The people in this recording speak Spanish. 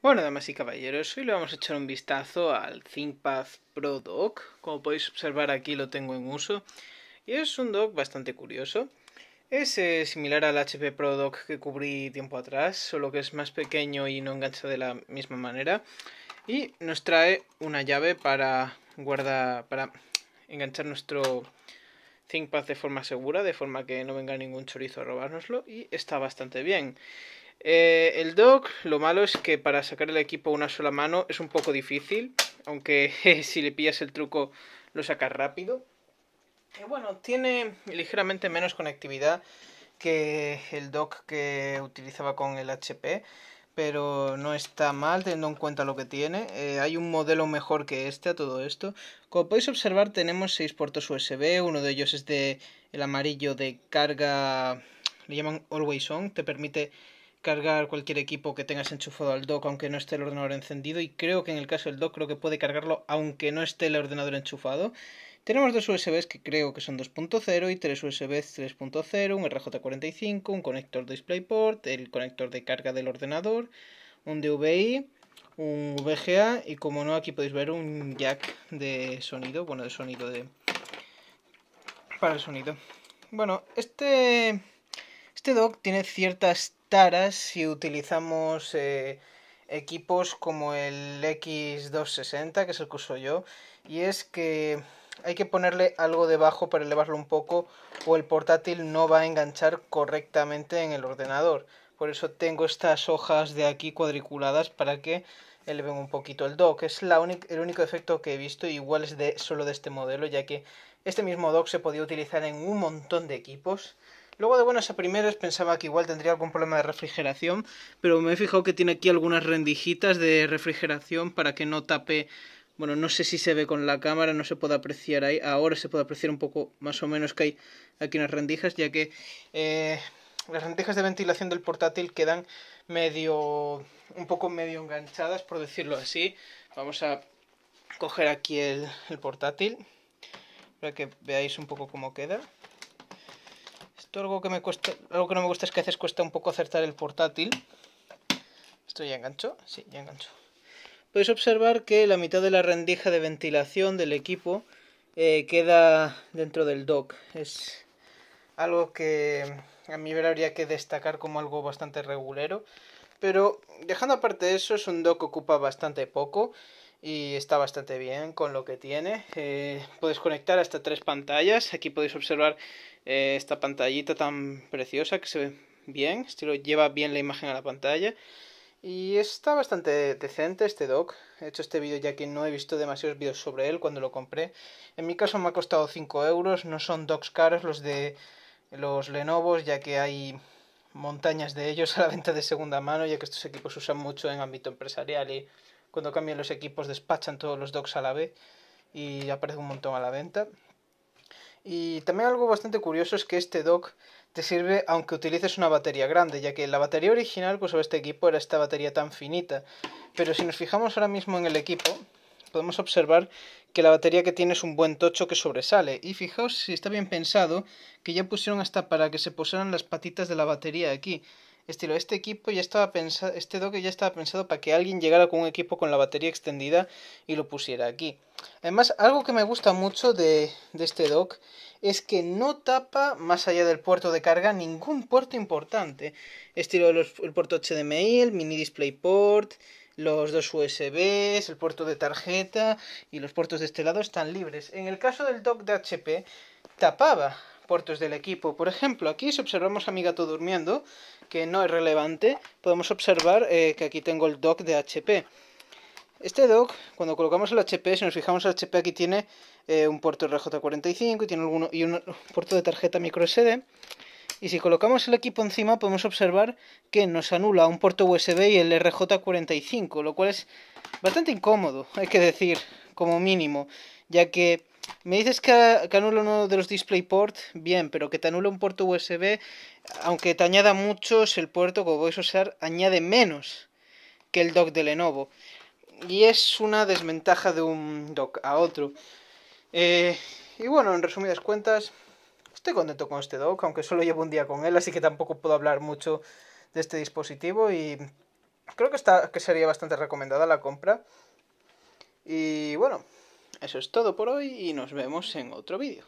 Bueno, damas y caballeros, hoy le vamos a echar un vistazo al ThinkPad Pro Dock. Como podéis observar aquí lo tengo en uso. Y es un dock bastante curioso. Es eh, similar al HP Pro Dock que cubrí tiempo atrás, solo que es más pequeño y no engancha de la misma manera. Y nos trae una llave para guardar, para enganchar nuestro ThinkPad de forma segura, de forma que no venga ningún chorizo a robárnoslo. Y está bastante bien. Eh, el dock, lo malo es que para sacar el equipo a una sola mano es un poco difícil, aunque si le pillas el truco lo sacas rápido. Eh, bueno, tiene ligeramente menos conectividad que el dock que utilizaba con el HP, pero no está mal teniendo en cuenta lo que tiene. Eh, hay un modelo mejor que este a todo esto. Como podéis observar tenemos seis puertos USB, uno de ellos es de el amarillo de carga, le llaman Always On, te permite cargar cualquier equipo que tengas enchufado al dock aunque no esté el ordenador encendido y creo que en el caso del dock creo que puede cargarlo aunque no esté el ordenador enchufado. Tenemos dos USBs que creo que son 2.0 y tres USBs 3.0, un RJ45, un conector DisplayPort, el conector de carga del ordenador, un DVI, un VGA y como no aquí podéis ver un jack de sonido, bueno de sonido de... para el sonido. Bueno, este... Este dock tiene ciertas taras si utilizamos eh, equipos como el X260, que es el que uso yo, y es que hay que ponerle algo debajo para elevarlo un poco o el portátil no va a enganchar correctamente en el ordenador. Por eso tengo estas hojas de aquí cuadriculadas para que eleven un poquito el dock. Es la el único efecto que he visto, igual es de, solo de este modelo, ya que este mismo dock se podía utilizar en un montón de equipos. Luego de buenas a primeras pensaba que igual tendría algún problema de refrigeración, pero me he fijado que tiene aquí algunas rendijitas de refrigeración para que no tape... Bueno, no sé si se ve con la cámara, no se puede apreciar ahí. Ahora se puede apreciar un poco más o menos que hay aquí unas rendijas, ya que eh, las rendijas de ventilación del portátil quedan medio... un poco medio enganchadas, por decirlo así. Vamos a coger aquí el portátil para que veáis un poco cómo queda algo que me cuesta, que no me gusta es que a veces cuesta un poco acertar el portátil. Esto ya enganchó, sí, ya enganchó. Podéis observar que la mitad de la rendija de ventilación del equipo eh, queda dentro del dock. Es algo que a mi ver habría que destacar como algo bastante regulero. Pero dejando aparte eso, es un dock que ocupa bastante poco y está bastante bien con lo que tiene. Eh, podéis conectar hasta tres pantallas. Aquí podéis observar eh, esta pantallita tan preciosa que se ve bien, lo lleva bien la imagen a la pantalla. Y está bastante decente este dock. He hecho este vídeo ya que no he visto demasiados vídeos sobre él cuando lo compré. En mi caso me ha costado 5 euros. No son docks caros los de los Lenovo, ya que hay montañas de ellos a la venta de segunda mano, ya que estos equipos se usan mucho en ámbito empresarial y cuando cambian los equipos despachan todos los docks a la vez y aparece un montón a la venta. Y también algo bastante curioso es que este dock te sirve aunque utilices una batería grande, ya que la batería original pues, sobre este equipo era esta batería tan finita. Pero si nos fijamos ahora mismo en el equipo, podemos observar que la batería que tiene es un buen tocho que sobresale. Y fijaos si está bien pensado que ya pusieron hasta para que se posaran las patitas de la batería aquí. Estilo, este equipo ya estaba pensado, este dock ya estaba pensado para que alguien llegara con un equipo con la batería extendida y lo pusiera aquí. Además, algo que me gusta mucho de, este dock es que no tapa, más allá del puerto de carga, ningún puerto importante. Estilo el puerto HDMI, el mini DisplayPort, los dos USBs, el puerto de tarjeta y los puertos de este lado están libres. En el caso del dock de HP, tapaba puertos del equipo. Por ejemplo, aquí si observamos a mi gato durmiendo, que no es relevante, podemos observar eh, que aquí tengo el dock de HP. Este dock, cuando colocamos el HP, si nos fijamos el HP aquí tiene eh, un puerto RJ45 y, tiene alguno, y un puerto de tarjeta microSD. Y si colocamos el equipo encima podemos observar que nos anula un puerto USB y el RJ45, lo cual es bastante incómodo, hay que decir, como mínimo, ya que me dices que, anula uno de los DisplayPort, bien, pero que te anula un puerto USB, aunque te añada muchos, el puerto que vais a usar añade menos que el dock de Lenovo. Y es una desventaja de un dock a otro. Eh, y bueno, en resumidas cuentas, estoy contento con este dock, aunque solo llevo un día con él, así que tampoco puedo hablar mucho de este dispositivo y creo que, está, que sería bastante recomendada la compra. Y bueno, eso es todo por hoy y nos vemos en otro vídeo.